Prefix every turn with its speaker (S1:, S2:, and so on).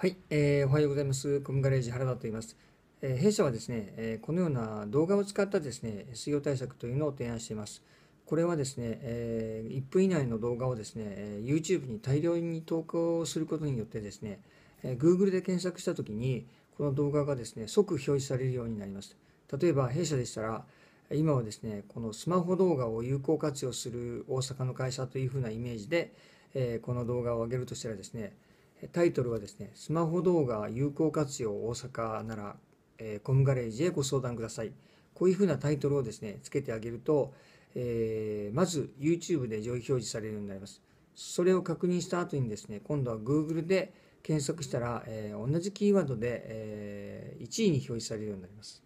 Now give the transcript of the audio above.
S1: はい、えー、おはようございます。コムガレージ原田と言います。えー、弊社はですね、えー、このような動画を使ったですね、SEO 対策というのを提案しています。これはですね、えー、1分以内の動画をですね、YouTube に大量に投稿することによってですね、えー、Google で検索したときに、この動画がですね、即表示されるようになります。例えば、弊社でしたら、今はですね、このスマホ動画を有効活用する大阪の会社というふうなイメージで、えー、この動画を上げるとしたらですね、タイトルはですね、スマホ動画有効活用大阪なら、えー、コムガレージへご相談ください。こういうふうなタイトルをですね、つけてあげると、えー、まず YouTube で上位表示されるようになります。それを確認した後にですね、今度は Google で検索したら、えー、同じキーワードで、え1位に表示されるようになります。